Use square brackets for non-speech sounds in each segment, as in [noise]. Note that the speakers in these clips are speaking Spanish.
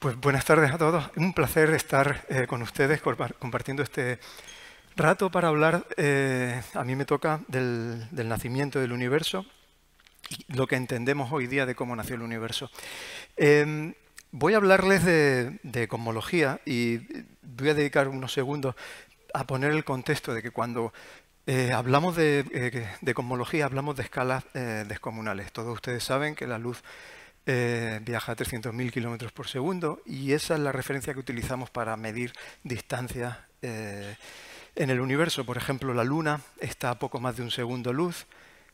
Pues buenas tardes a todos. Un placer estar eh, con ustedes compartiendo este rato para hablar, eh, a mí me toca, del, nacimiento del universo y lo que entendemos hoy día de cómo nació el universo. Em, voy a hablarles de, cosmología y voy a dedicar unos segundos a poner el contexto de que cuando eh, hablamos de, de, cosmología hablamos de escalas descomunales. Todos ustedes saben que la luz eh, viaja a 300.000 kilómetros por segundo y esa es la referencia que utilizamos para medir distancias eh, en el universo. Por ejemplo, la Luna está a poco más de un segundo luz,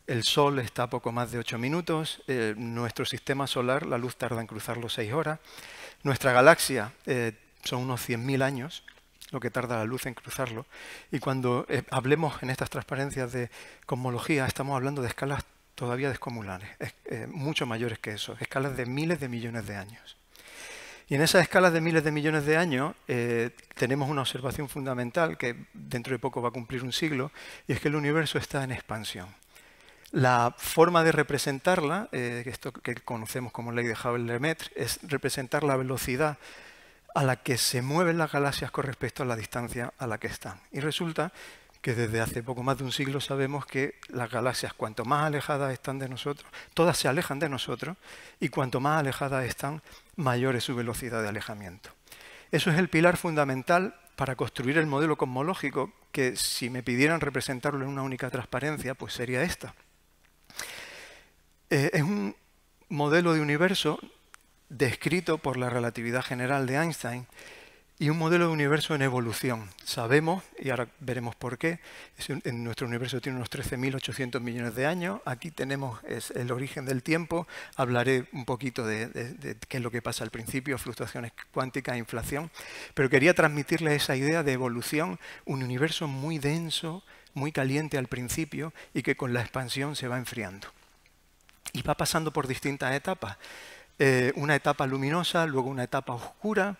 el Sol está a poco más de 8 minutos, eh, nuestro sistema solar, la luz tarda en cruzarlo seis horas, nuestra galaxia son unos 100.000 años, lo que tarda la luz en cruzarlo. Y cuando hablemos en estas transparencias de cosmología, estamos hablando de escalas todavía descomunales, eh, mucho mayores que eso, escalas de miles de millones de años. Y en esas escalas de miles de millones de años eh, tenemos una observación fundamental que dentro de poco va a cumplir un siglo, y es que el universo está en expansión. La forma de representarla, eh, esto que conocemos como ley de Hubble-Lemaitre, es representar la velocidad a la que se mueven las galaxias con respecto a la distancia a la que están. Y resulta que desde hace poco más de un siglo sabemos que las galaxias, cuanto más alejadas están de nosotros, todas se alejan de nosotros, y cuanto más alejadas están, mayor es su velocidad de alejamiento. Eso es el pilar fundamental para construir el modelo cosmológico, que si me pidieran representarlo en una única transparencia, pues sería esta. Eh, es un modelo de universo descrito por la relatividad general de Einstein, y un modelo de universo en evolución. Sabemos, y ahora veremos por qué, en nuestro universo tiene unos 13.800 millones de años, aquí tenemos el origen del tiempo, hablaré un poquito de, qué es lo que pasa al principio, fluctuaciones cuánticas, inflación, pero quería transmitirles esa idea de evolución, un universo muy denso, muy caliente al principio y que con la expansión se va enfriando. Y va pasando por distintas etapas. Eh, una etapa luminosa, luego una etapa oscura,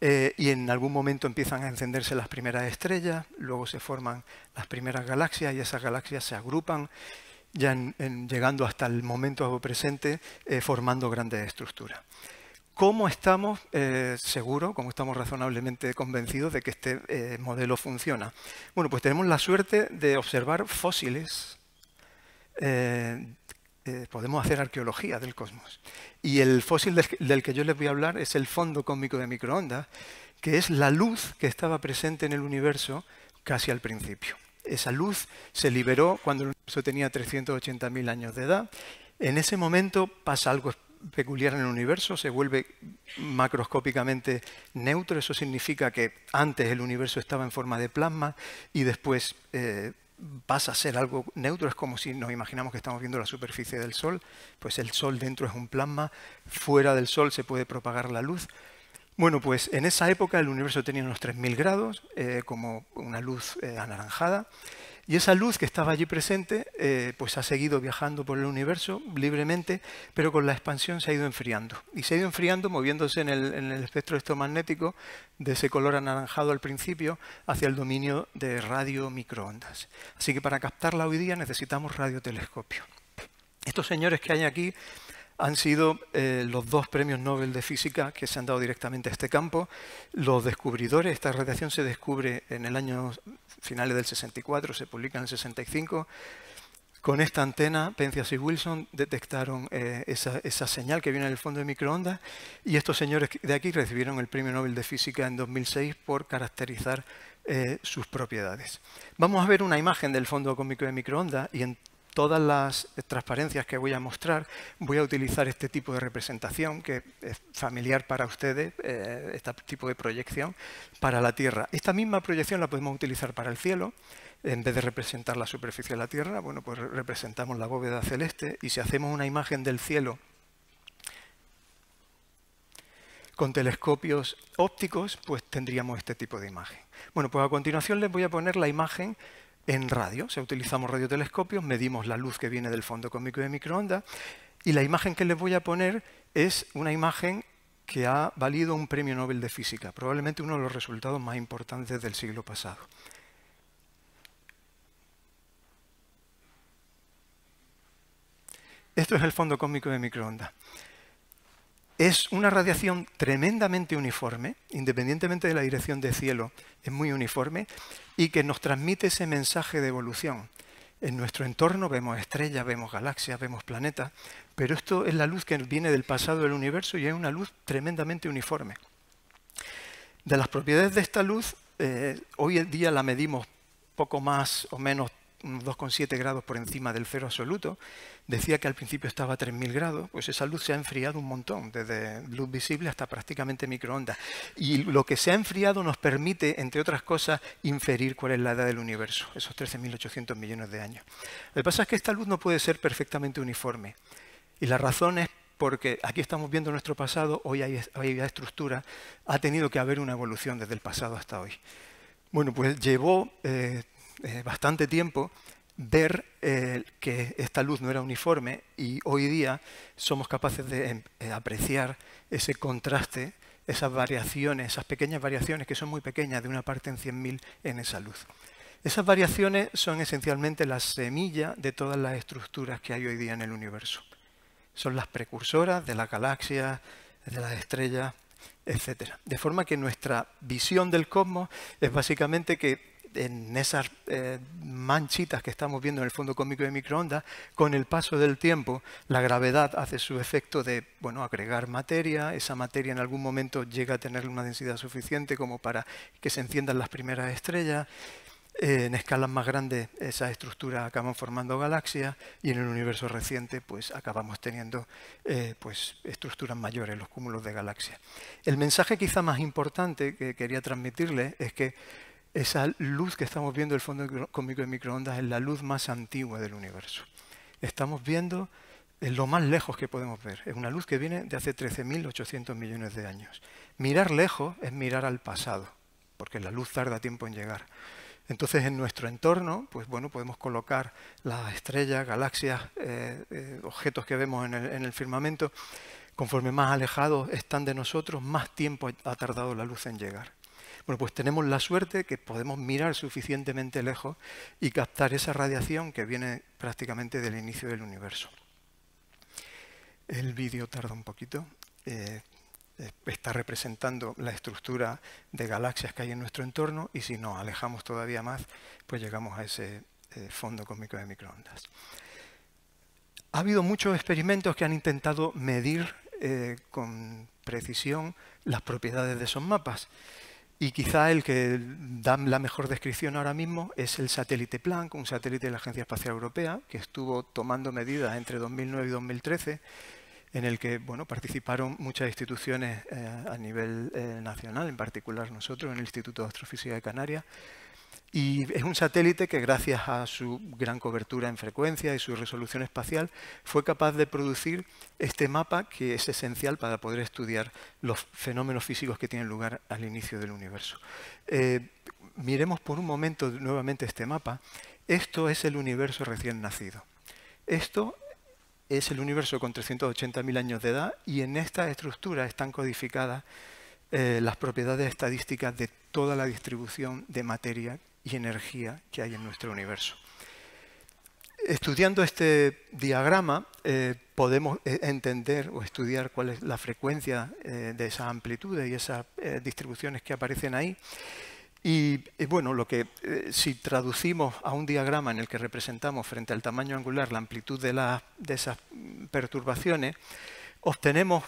eh, y en algún momento empiezan a encenderse las primeras estrellas, luego se forman las primeras galaxias y esas galaxias se agrupan, ya llegando hasta el momento presente, eh, formando grandes estructuras. ¿Cómo estamos eh, seguros, cómo estamos razonablemente convencidos de que este modelo funciona? Bueno, pues tenemos la suerte de observar fósiles eh, podemos hacer arqueología del cosmos. Y el fósil del que yo les voy a hablar es el fondo cósmico de microondas, que es la luz que estaba presente en el universo casi al principio. Esa luz se liberó cuando el universo tenía 380.000 años de edad. En ese momento pasa algo peculiar en el universo, se vuelve macroscópicamente neutro. Eso significa que antes el universo estaba en forma de plasma y después eh, pasa a ser algo neutro, es como si nos imaginamos que estamos viendo la superficie del Sol, pues el Sol dentro es un plasma, fuera del Sol se puede propagar la luz. Bueno, pues en esa época el universo tenía unos 3.000 grados, eh, como una luz eh, anaranjada, y esa luz que estaba allí presente, eh, pues ha seguido viajando por el universo libremente, pero con la expansión se ha ido enfriando. Y se ha ido enfriando moviéndose en el, en el espectro electromagnético de ese color anaranjado al principio hacia el dominio de radio microondas. Así que para captarla hoy día necesitamos radiotelescopio. Estos señores que hay aquí han sido eh, los dos premios Nobel de física que se han dado directamente a este campo. Los descubridores, esta radiación se descubre en el año finales del 64, se publica en el 65. Con esta antena, Penzias y Wilson detectaron eh, esa, señal que viene del fondo de microondas y estos señores de aquí recibieron el Premio Nobel de Física en 2006 por caracterizar eh, sus propiedades. Vamos a ver una imagen del fondo cósmico de microondas y en todas las transparencias que voy a mostrar, voy a utilizar este tipo de representación, que es familiar para ustedes, eh, este tipo de proyección, para la Tierra. Esta misma proyección la podemos utilizar para el cielo, en vez de representar la superficie de la Tierra, bueno, pues representamos la bóveda celeste y si hacemos una imagen del cielo con telescopios ópticos, pues tendríamos este tipo de imagen. Bueno, pues a continuación les voy a poner la imagen en radio. O utilizamos radiotelescopios, medimos la luz que viene del fondo cósmico de microondas y la imagen que les voy a poner es una imagen que ha valido un premio Nobel de Física, probablemente uno de los resultados más importantes del siglo pasado. Esto es el fondo cósmico de microondas. Es una radiación tremendamente uniforme, independientemente de la dirección del cielo, es muy uniforme y que nos transmite ese mensaje de evolución. En nuestro entorno vemos estrellas, vemos galaxias, vemos planetas, pero esto es la luz que viene del pasado del universo y es una luz tremendamente uniforme. De las propiedades de esta luz, eh, hoy en día la medimos poco más o menos 2,7 grados por encima del cero absoluto. Decía que al principio estaba a 3.000 grados, pues esa luz se ha enfriado un montón, desde luz visible hasta prácticamente microondas. Y lo que se ha enfriado nos permite, entre otras cosas, inferir cuál es la edad del universo, esos 13.800 millones de años. Lo que pasa es que esta luz no puede ser perfectamente uniforme. Y la razón es porque aquí estamos viendo nuestro pasado, hoy hay, estructura, ha tenido que haber una evolución desde el pasado hasta hoy. Bueno, pues llevó eh, eh, bastante tiempo ver eh, que esta luz no era uniforme y hoy día somos capaces de em, eh, apreciar ese contraste, esas variaciones, esas pequeñas variaciones que son muy pequeñas de una parte en 100.000 en esa luz. Esas variaciones son esencialmente la semilla de todas las estructuras que hay hoy día en el universo. Son las precursoras de las galaxias, de las estrellas, etc. De forma que nuestra visión del cosmos es básicamente que en esas eh, manchitas que estamos viendo en el fondo cómico de microondas, con el paso del tiempo, la gravedad hace su efecto de bueno, agregar materia, esa materia en algún momento llega a tener una densidad suficiente como para que se enciendan las primeras estrellas, eh, en escalas más grandes esas estructuras acaban formando galaxias y en el universo reciente pues acabamos teniendo eh, pues, estructuras mayores, los cúmulos de galaxias. El mensaje quizá más importante que quería transmitirles es que esa luz que estamos viendo el fondo cósmico de microondas es la luz más antigua del universo. Estamos viendo lo más lejos que podemos ver. Es una luz que viene de hace 13.800 millones de años. Mirar lejos es mirar al pasado, porque la luz tarda tiempo en llegar. Entonces, en nuestro entorno, pues bueno, podemos colocar las estrellas, galaxias, eh, eh, objetos que vemos en el firmamento. Conforme más alejados están de nosotros, más tiempo ha tardado la luz en llegar pues tenemos la suerte que podemos mirar suficientemente lejos y captar esa radiación que viene prácticamente del inicio del universo. El vídeo tarda un poquito. Eh, eh, está representando la estructura de galaxias que hay en nuestro entorno y si nos alejamos todavía más, pues llegamos a ese eh, fondo cósmico de microondas. Ha habido muchos experimentos que han intentado medir con precisión las propiedades de esos mapas. Y quizá el que da la mejor descripción ahora mismo es el satélite Planck, un satélite de la Agencia Espacial Europea, que estuvo tomando medidas entre 2009 y 2013, en el que bueno, participaron muchas instituciones eh, a nivel eh, nacional, en particular nosotros, en el Instituto de Astrofísica de Canarias, y es un satélite que gracias a su gran cobertura en frecuencia y su resolución espacial fue capaz de producir este mapa que es esencial para poder estudiar los fenómenos físicos que tienen lugar al inicio del universo. Eh, miremos por un momento nuevamente este mapa. Esto es el universo recién nacido. Esto es el universo con 380.000 años de edad y en esta estructura están codificadas eh, las propiedades estadísticas de toda la distribución de materia y energía que hay en nuestro universo. Estudiando este diagrama eh, podemos eh, entender o estudiar cuál es la frecuencia eh, de esas amplitudes y esas distribuciones que aparecen ahí. Y bueno, lo que si traducimos a un diagrama en el que representamos frente al tamaño angular la amplitud de, la, de esas perturbaciones, obtenemos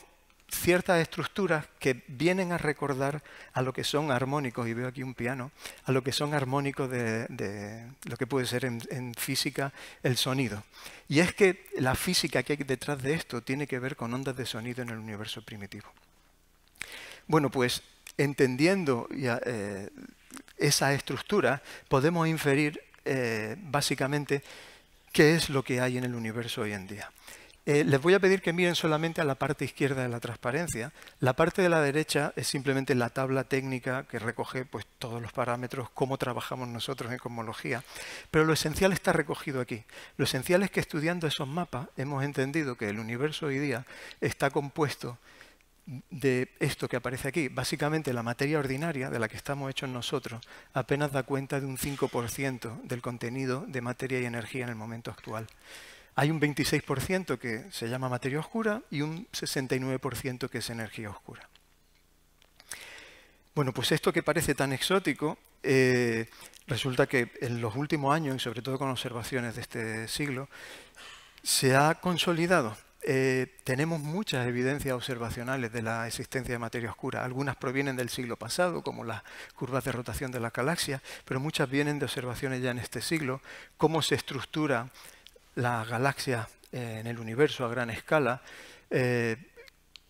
ciertas estructuras que vienen a recordar a lo que son armónicos, y veo aquí un piano, a lo que son armónicos de, lo que puede ser en, física el sonido. Y es que la física que hay detrás de esto tiene que ver con ondas de sonido en el universo primitivo. Bueno, pues entendiendo eh, esa estructura, podemos inferir eh, básicamente qué es lo que hay en el universo hoy en día. Eh, les voy a pedir que miren solamente a la parte izquierda de la transparencia. La parte de la derecha es simplemente la tabla técnica que recoge pues, todos los parámetros, cómo trabajamos nosotros en cosmología. Pero lo esencial está recogido aquí. Lo esencial es que estudiando esos mapas hemos entendido que el universo hoy día está compuesto de esto que aparece aquí. Básicamente la materia ordinaria de la que estamos hechos nosotros apenas da cuenta de un 5% del contenido de materia y energía en el momento actual. Hay un 26% que se llama materia oscura y un 69% que es energía oscura. Bueno, pues esto que parece tan exótico, eh, resulta que en los últimos años, y sobre todo con observaciones de este siglo, se ha consolidado. Eh, tenemos muchas evidencias observacionales de la existencia de materia oscura. Algunas provienen del siglo pasado, como las curvas de rotación de las galaxias, pero muchas vienen de observaciones ya en este siglo, cómo se estructura las galaxias eh, en el universo a gran escala, eh,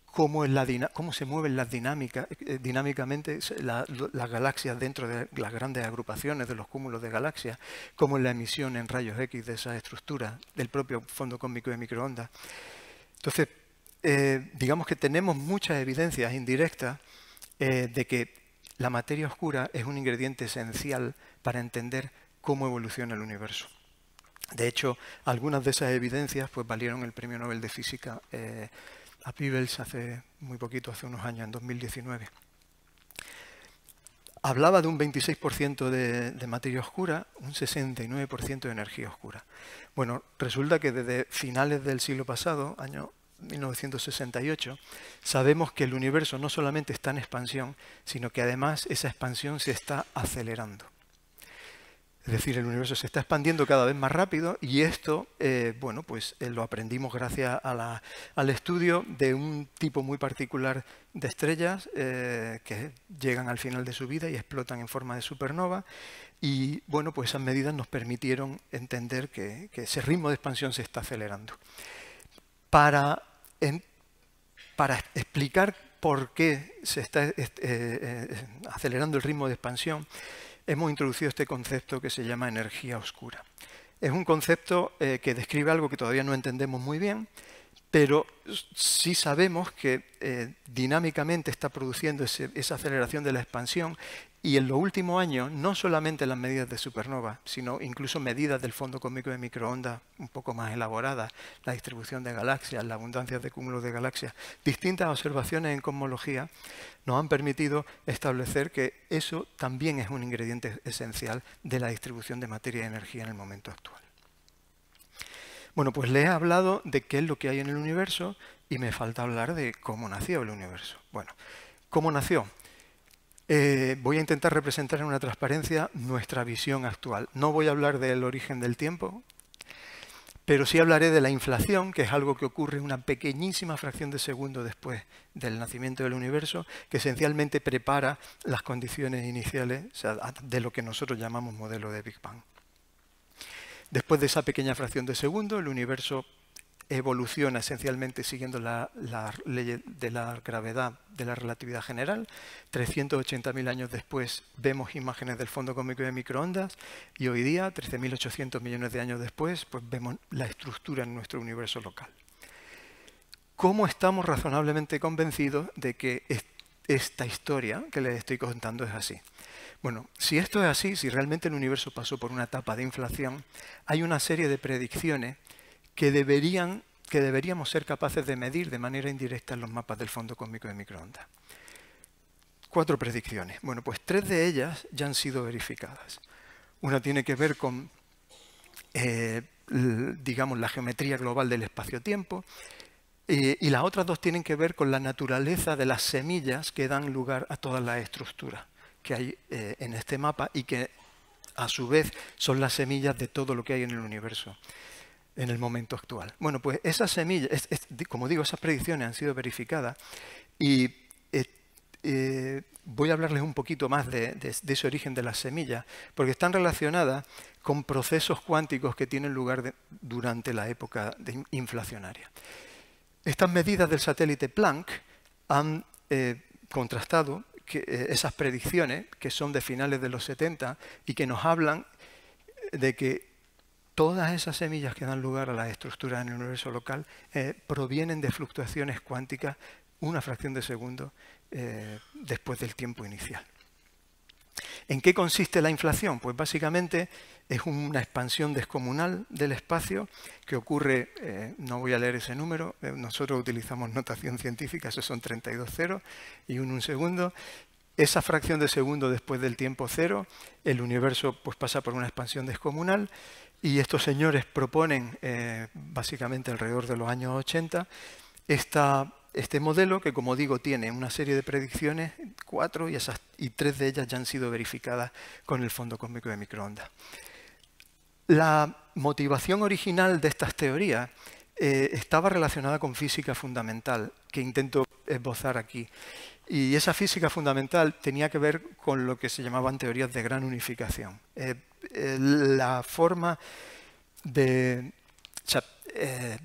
cómo, la cómo, se mueven las dinámicas, eh, dinámicamente las galaxias dentro de las grandes agrupaciones de los cúmulos de galaxias, cómo es la emisión en rayos X de esa estructura, del propio fondo cósmico de microondas. Entonces, digamos que tenemos muchas evidencias indirectas de que la materia oscura es un ingrediente esencial para entender cómo evoluciona el universo. De hecho, algunas de esas evidencias pues, valieron el Premio Nobel de Física eh, a Peebles hace muy poquito, hace unos años, en 2019. Hablaba de un 26% de, de, materia oscura, un 69% de energía oscura. Bueno, resulta que desde finales del siglo pasado, año 1968, sabemos que el universo no solamente está en expansión, sino que además esa expansión se está acelerando. Es decir, el universo se está expandiendo cada vez más rápido y esto, eh, bueno, pues eh, lo aprendimos gracias al estudio de un tipo muy particular de estrellas eh, que llegan al final de su vida y explotan en forma de supernova. Y bueno, pues esas medidas nos permitieron entender que, ese ritmo de expansión se está acelerando. para explicar por qué se está acelerando el ritmo de expansión, hemos introducido este concepto que se llama energía oscura. Es un concepto eh, que describe algo que todavía no entendemos muy bien, pero sí sabemos que eh, dinámicamente está produciendo esa aceleración de la expansión y en los últimos años, no solamente las medidas de supernova, sino incluso medidas del fondo cósmico de microondas un poco más elaboradas, la distribución de galaxias, la abundancia de cúmulos de galaxias, distintas observaciones en cosmología nos han permitido establecer que eso también es un ingrediente esencial de la distribución de materia y energía en el momento actual. Bueno, pues le he hablado de qué es lo que hay en el universo y me falta hablar de cómo nació el universo. Bueno, ¿cómo nació? Eh, voy a intentar representar en una transparencia nuestra visión actual. No voy a hablar del origen del tiempo, pero sí hablaré de la inflación, que es algo que ocurre una pequeñísima fracción de segundo después del nacimiento del universo, que esencialmente prepara las condiciones iniciales de lo que nosotros llamamos modelo de Big Bang. Después de esa pequeña fracción de segundo, el universo evoluciona esencialmente siguiendo la, ley de la gravedad de la relatividad general. 380.000 años después vemos imágenes del fondo cósmico de microondas y hoy día, 13.800 millones de años después, pues vemos la estructura en nuestro universo local. ¿Cómo estamos razonablemente convencidos de que esta historia que les estoy contando es así? Bueno, si esto es así, si realmente el universo pasó por una etapa de inflación, hay una serie de predicciones que, deberían, que deberíamos ser capaces de medir de manera indirecta en los mapas del fondo cósmico de microondas. Cuatro predicciones. Bueno, pues tres de ellas ya han sido verificadas. Una tiene que ver con, eh, digamos, la geometría global del espacio-tiempo eh, y las otras dos tienen que ver con la naturaleza de las semillas que dan lugar a todas las estructuras que hay eh, en este mapa y que a su vez son las semillas de todo lo que hay en el universo en el momento actual. Bueno, pues esas semillas, como digo, esas predicciones han sido verificadas y eh, eh, voy a hablarles un poquito más de, ese origen de las semillas, porque están relacionadas con procesos cuánticos que tienen lugar durante la época inflacionaria. Estas medidas del satélite Planck han eh, contrastado esas predicciones que son de finales de los 70 y que nos hablan de que todas esas semillas que dan lugar a la estructura en el universo local eh, provienen de fluctuaciones cuánticas una fracción de segundo eh, después del tiempo inicial. ¿En qué consiste la inflación? Pues básicamente es una expansión descomunal del espacio que ocurre, eh, no voy a leer ese número, nosotros utilizamos notación científica, esos son 32 ceros y un, un segundo. Esa fracción de segundo después del tiempo cero, el universo pues, pasa por una expansión descomunal y estos señores proponen, eh, básicamente alrededor de los años 80, este modelo que, como digo, tiene una serie de predicciones, cuatro, y, tres de ellas ya han sido verificadas con el fondo cósmico de microondas. La motivación original de estas teorías eh, estaba relacionada con física fundamental, que intento esbozar aquí. Y esa física fundamental tenía que ver con lo que se llamaban teorías de gran unificación. Eh, eh, la forma de... Eh,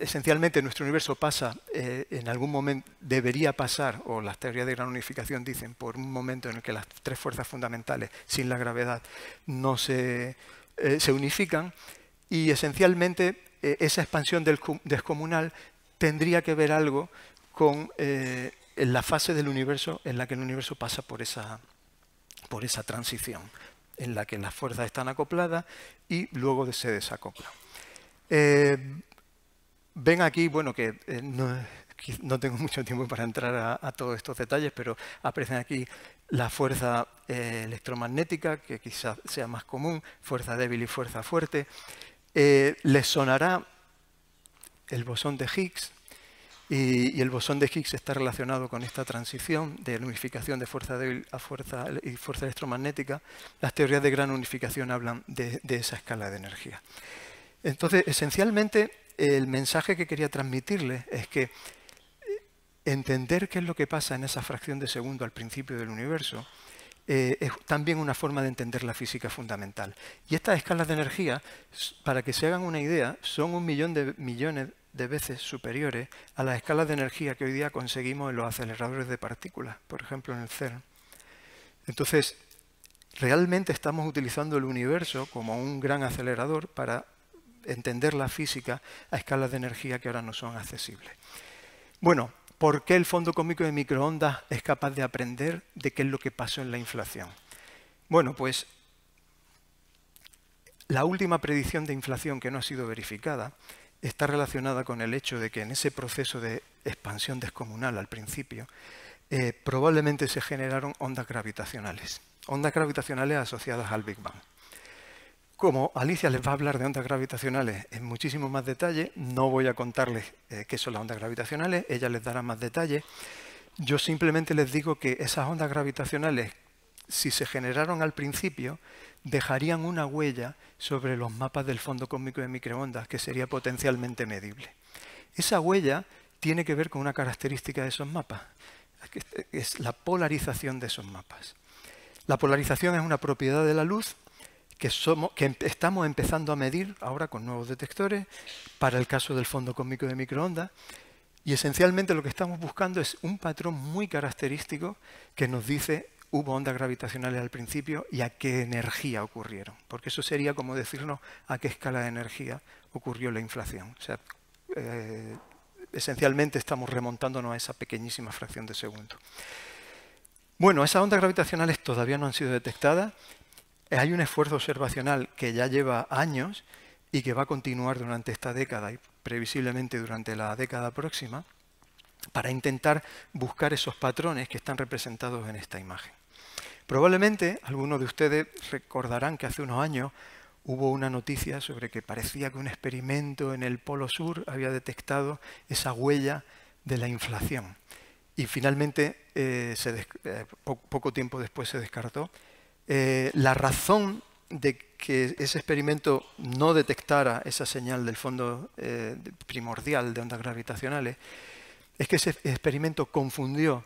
esencialmente nuestro universo pasa en algún momento, debería pasar, o las teorías de gran unificación dicen, por un momento en el que las tres fuerzas fundamentales, sin la gravedad, no se, unifican. Y esencialmente esa expansión del descomunal tendría que ver algo con en la fase del universo en la que el universo pasa por esa, transición, en la que las fuerzas están acopladas y luego se desacoplan. Eh, ven aquí, bueno, que eh, no, tengo [laughs] mucho tiempo para entrar a, todos estos detalles, pero aparecen aquí la fuerza eh, electromagnética, que quizás sea más común, fuerza débil y fuerza fuerte. les sonará el bosón de Higgs, y, el bosón de Higgs está relacionado con esta transición de unificación de fuerza débil a fuerza, y fuerza electromagnética. Las teorías de gran unificación hablan de, esa escala de energía. Entonces, esencialmente, el mensaje que quería transmitirles es que eh, entender qué es lo que pasa en esa fracción de segundo al principio del universo eh, es también una forma de entender la física fundamental. Y estas escalas de energía, para que se hagan una idea, son un millón de millones de veces superiores a las escalas de energía que hoy día conseguimos en los aceleradores de partículas, por ejemplo en el CERN. Entonces, realmente estamos utilizando el universo como un gran acelerador para entender la física a escalas de energía que ahora no son accesibles. Bueno, ¿por qué el fondo cósmico de microondas es capaz de aprender de qué es lo que pasó en la inflación? Bueno, pues la última predicción de inflación que no ha sido verificada está relacionada con el hecho de que en ese proceso de expansión descomunal al principio, eh, probablemente se generaron ondas gravitacionales, ondas gravitacionales asociadas al Big Bang. Como Alicia les va a hablar de ondas gravitacionales en muchísimo más detalle, no voy a contarles eh, qué son las ondas gravitacionales, ella les dará más detalle. Yo simplemente les digo que esas ondas gravitacionales, si se generaron al principio, dejarían una huella sobre los mapas del fondo cósmico de microondas, que sería potencialmente medible. Esa huella tiene que ver con una característica de esos mapas, que es la polarización de esos mapas. La polarización es una propiedad de la luz que, somos, que estamos empezando a medir ahora con nuevos detectores para el caso del fondo cósmico de microondas, y esencialmente lo que estamos buscando es un patrón muy característico que nos dice hubo ondas gravitacionales al principio y a qué energía ocurrieron. Porque eso sería como decirnos a qué escala de energía ocurrió la inflación. O sea, eh, esencialmente estamos remontándonos a esa pequeñísima fracción de segundo. Bueno, esas ondas gravitacionales todavía no han sido detectadas. Hay un esfuerzo observacional que ya lleva años y que va a continuar durante esta década y previsiblemente durante la década próxima para intentar buscar esos patrones que están representados en esta imagen. Probablemente algunos de ustedes recordarán que hace unos años hubo una noticia sobre que parecía que un experimento en el Polo Sur había detectado esa huella de la inflación. Y finalmente, eh, eh, poco tiempo después se descartó. Eh, la razón de que ese experimento no detectara esa señal del fondo primordial de ondas gravitacionales es que ese experimento confundió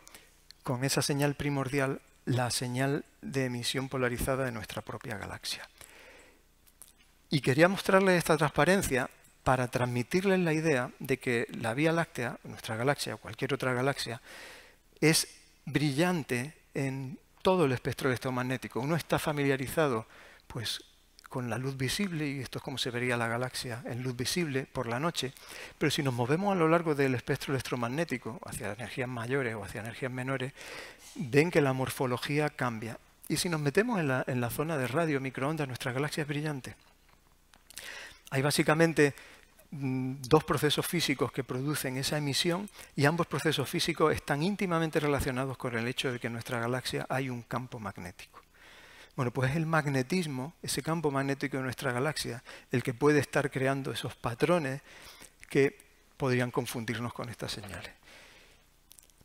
con esa señal primordial la señal de emisión polarizada de nuestra propia galaxia. Y quería mostrarles esta transparencia para transmitirles la idea de que la Vía Láctea, nuestra galaxia o cualquier otra galaxia, es brillante en todo el espectro electromagnético. Uno está familiarizado pues, con la luz visible, y esto es como se vería la galaxia en luz visible por la noche, pero si nos movemos a lo largo del espectro electromagnético, hacia energías mayores o hacia energías menores, ven que la morfología cambia. Y si nos metemos en la, zona de radio, microondas, nuestra galaxia es brillante. Hay básicamente mm, dos procesos físicos que producen esa emisión y ambos procesos físicos están íntimamente relacionados con el hecho de que en nuestra galaxia hay un campo magnético. Bueno, pues es el magnetismo, ese campo magnético de nuestra galaxia, el que puede estar creando esos patrones que podrían confundirnos con estas señales.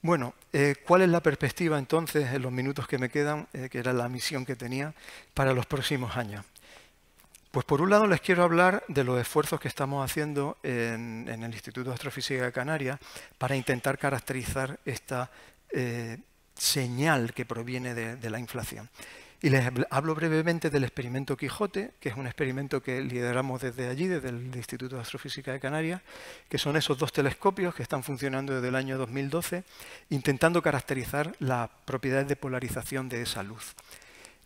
Bueno, eh, ¿cuál es la perspectiva entonces, en los minutos que me quedan, eh, que era la misión que tenía, para los próximos años? Pues por un lado les quiero hablar de los esfuerzos que estamos haciendo en, el Instituto de Astrofísica de Canarias para intentar caracterizar esta eh, señal que proviene de la inflación. Y les hablo brevemente del experimento Quijote, que es un experimento que lideramos desde allí, desde el Instituto de Astrofísica de Canarias, que son esos dos telescopios que están funcionando desde el año 2012, intentando caracterizar las propiedades de polarización de esa luz.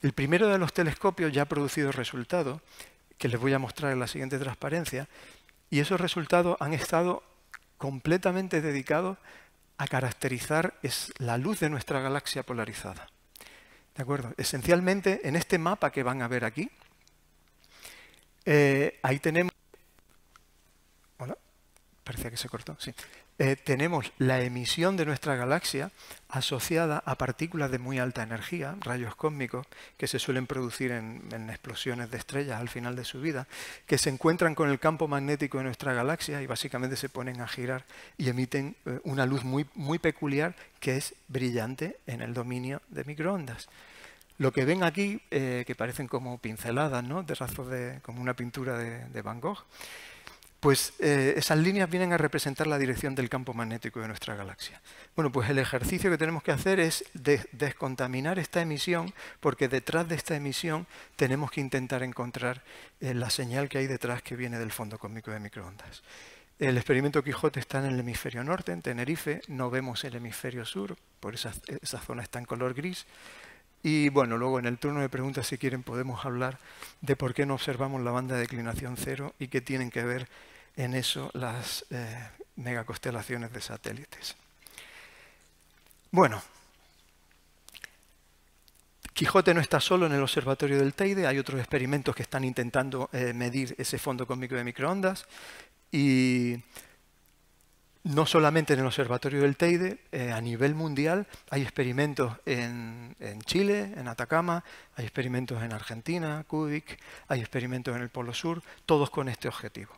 El primero de los telescopios ya ha producido resultados, que les voy a mostrar en la siguiente transparencia, y esos resultados han estado completamente dedicados a caracterizar la luz de nuestra galaxia polarizada. ¿De acuerdo? Esencialmente, en este mapa que van a ver aquí, eh, ahí tenemos... Hola, parecía que se cortó, sí. Eh, tenemos la emisión de nuestra galaxia asociada a partículas de muy alta energía, rayos cósmicos, que se suelen producir en, explosiones de estrellas al final de su vida, que se encuentran con el campo magnético de nuestra galaxia y básicamente se ponen a girar y emiten eh, una luz muy, muy peculiar que es brillante en el dominio de microondas. Lo que ven aquí, eh, que parecen como pinceladas, ¿no? de como una pintura de Van Gogh, pues eh, esas líneas vienen a representar la dirección del campo magnético de nuestra galaxia. Bueno, pues el ejercicio que tenemos que hacer es descontaminar esta emisión, porque detrás de esta emisión tenemos que intentar encontrar eh, la señal que hay detrás que viene del fondo cósmico de microondas. El experimento Quijote está en el hemisferio norte, en Tenerife, no vemos el hemisferio sur, por esa, esa zona está en color gris. Y bueno, luego en el turno de preguntas, si quieren, podemos hablar de por qué no observamos la banda de declinación cero y qué tienen que ver en eso las eh, megaconstelaciones de satélites. Bueno, Quijote no está solo en el observatorio del Teide, hay otros experimentos que están intentando eh, medir ese fondo cósmico de microondas y no solamente en el Observatorio del Teide, eh, a nivel mundial hay experimentos en, Chile, en Atacama, hay experimentos en Argentina, Kubik, hay experimentos en el Polo Sur, todos con este objetivo.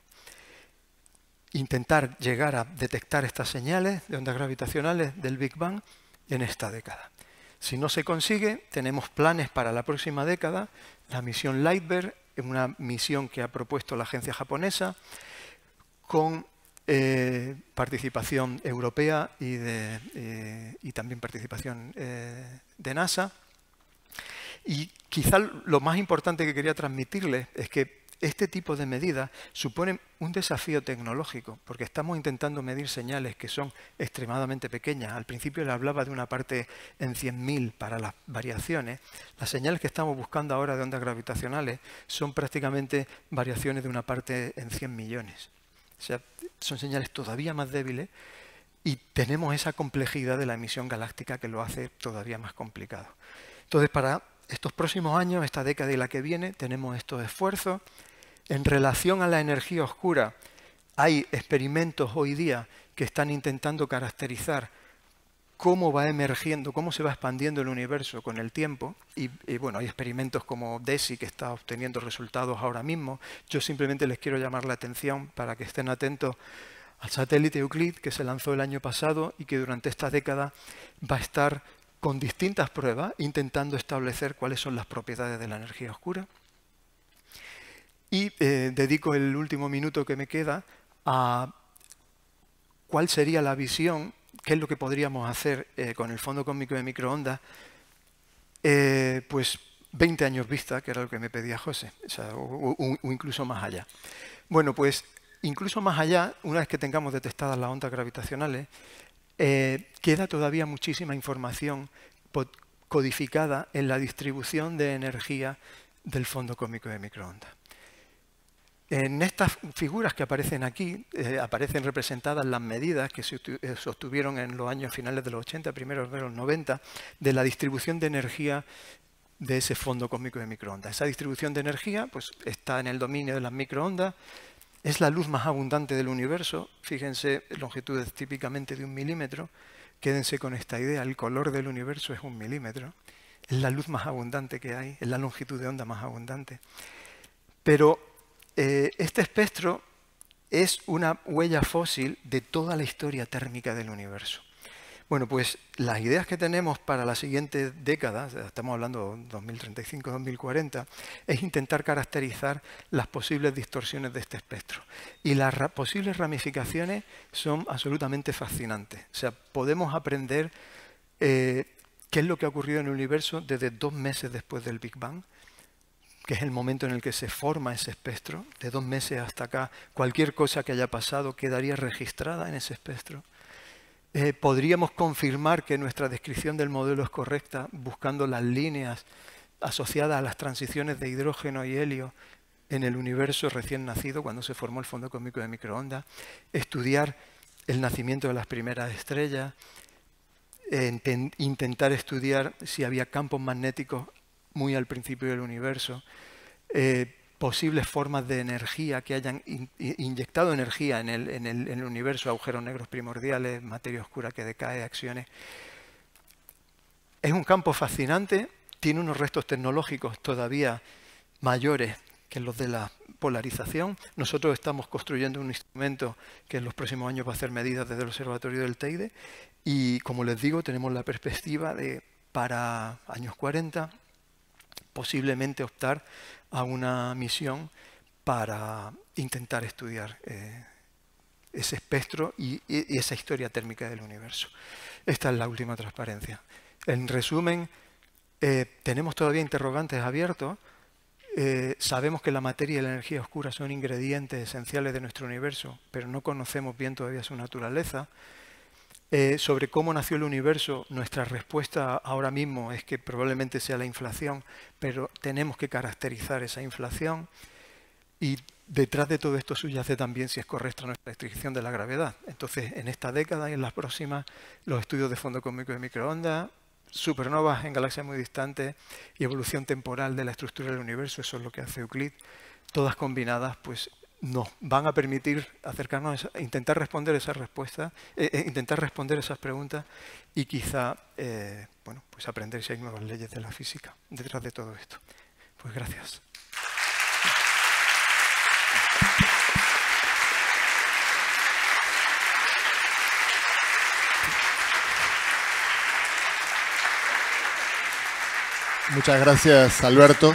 Intentar llegar a detectar estas señales de ondas gravitacionales del Big Bang en esta década. Si no se consigue, tenemos planes para la próxima década, la misión Lightbird, una misión que ha propuesto la agencia japonesa, con eh, participación europea y, eh, también participación eh, de NASA. Y quizá lo más importante que quería transmitirles es que este tipo de medidas suponen un desafío tecnológico, porque estamos intentando medir señales que son extremadamente pequeñas. Al principio les hablaba de una parte en 100.000 para las variaciones. Las señales que estamos buscando ahora de ondas gravitacionales son prácticamente variaciones de una parte en 100 millones. O sea, son señales todavía más débiles y tenemos esa complejidad de la emisión galáctica que lo hace todavía más complicado. Entonces, para estos próximos años, esta década y la que viene, tenemos estos esfuerzos. En relación a la energía oscura, hay experimentos hoy día que están intentando caracterizar cómo va emergiendo, cómo se va expandiendo el universo con el tiempo. Y, bueno, hay experimentos como DESI que está obteniendo resultados ahora mismo. Yo simplemente les quiero llamar la atención para que estén atentos al satélite Euclid que se lanzó el año pasado y que durante esta década va a estar con distintas pruebas intentando establecer cuáles son las propiedades de la energía oscura. Y eh, dedico el último minuto que me queda a cuál sería la visión qué es lo que podríamos hacer eh, con el fondo cósmico de microondas, eh, pues 20 años vista, que era lo que me pedía José, o, incluso más allá. Bueno, pues incluso más allá, una vez que tengamos detectadas las ondas gravitacionales, eh, queda todavía muchísima información codificada en la distribución de energía del fondo cósmico de microondas. En estas figuras que aparecen aquí, eh, aparecen representadas las medidas que se eh, sostuvieron en los años finales de los 80, primeros de los 90, de la distribución de energía de ese fondo cósmico de microondas. Esa distribución de energía pues, está en el dominio de las microondas, es la luz más abundante del universo, fíjense longitudes típicamente de un milímetro, quédense con esta idea, el color del universo es un milímetro, es la luz más abundante que hay, es la longitud de onda más abundante. Pero eh, este espectro es una huella fósil de toda la historia térmica del universo. Bueno, pues las ideas que tenemos para la siguiente década, estamos hablando 2035-2040, es intentar caracterizar las posibles distorsiones de este espectro. Y las posibles ramificaciones son absolutamente fascinantes. O sea, podemos aprender eh, qué es lo que ha ocurrido en el universo desde dos meses después del Big Bang, que es el momento en el que se forma ese espectro, de dos meses hasta acá, cualquier cosa que haya pasado quedaría registrada en ese espectro. Eh, podríamos confirmar que nuestra descripción del modelo es correcta buscando las líneas asociadas a las transiciones de hidrógeno y helio en el universo recién nacido cuando se formó el fondo cósmico de microondas, estudiar el nacimiento de las primeras estrellas, eh, intentar estudiar si había campos magnéticos muy al principio del universo, eh, posibles formas de energía que hayan inyectado energía en el, en el universo, agujeros negros primordiales, materia oscura que decae, acciones. Es un campo fascinante, tiene unos restos tecnológicos todavía mayores que los de la polarización. Nosotros estamos construyendo un instrumento que en los próximos años va a hacer medidas desde el Observatorio del Teide y, como les digo, tenemos la perspectiva de para años 40 posiblemente optar a una misión para intentar estudiar eh, ese espectro y, esa historia térmica del universo. Esta es la última transparencia. En resumen, eh, tenemos todavía interrogantes abiertos. Eh, sabemos que la materia y la energía oscura son ingredientes esenciales de nuestro universo, pero no conocemos bien todavía su naturaleza. Eh, sobre cómo nació el universo, nuestra respuesta ahora mismo es que probablemente sea la inflación, pero tenemos que caracterizar esa inflación y detrás de todo esto subyace también si es correcta nuestra restricción de la gravedad. Entonces, en esta década y en las próximas, los estudios de fondo cósmico de microondas, supernovas en galaxias muy distantes y evolución temporal de la estructura del universo, eso es lo que hace Euclid, todas combinadas, pues nos van a permitir acercarnos a intentar responder esas respuestas, eh, eh, intentar responder esas preguntas y quizá eh, bueno, pues aprender si hay nuevas leyes de la física detrás de todo esto. Pues gracias. Muchas gracias, Alberto.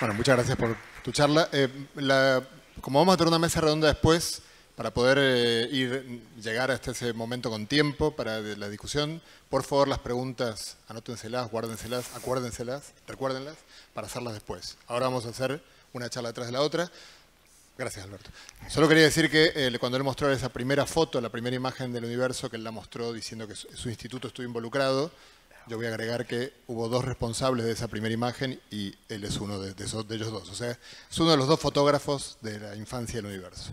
Bueno, muchas gracias por tu charla. la como vamos a tener una mesa redonda después, para poder eh, ir, llegar hasta ese momento con tiempo para la discusión, por favor las preguntas anótenselas, guárdenselas, acuérdenselas, recuérdenlas, para hacerlas después. Ahora vamos a hacer una charla detrás de la otra. Gracias, Alberto. Solo quería decir que eh, cuando él mostró esa primera foto, la primera imagen del universo, que él la mostró diciendo que su instituto estuvo involucrado, yo voy a agregar que hubo dos responsables de esa primera imagen y él es uno de, ellos dos. O sea, es uno de los dos fotógrafos de la infancia del universo.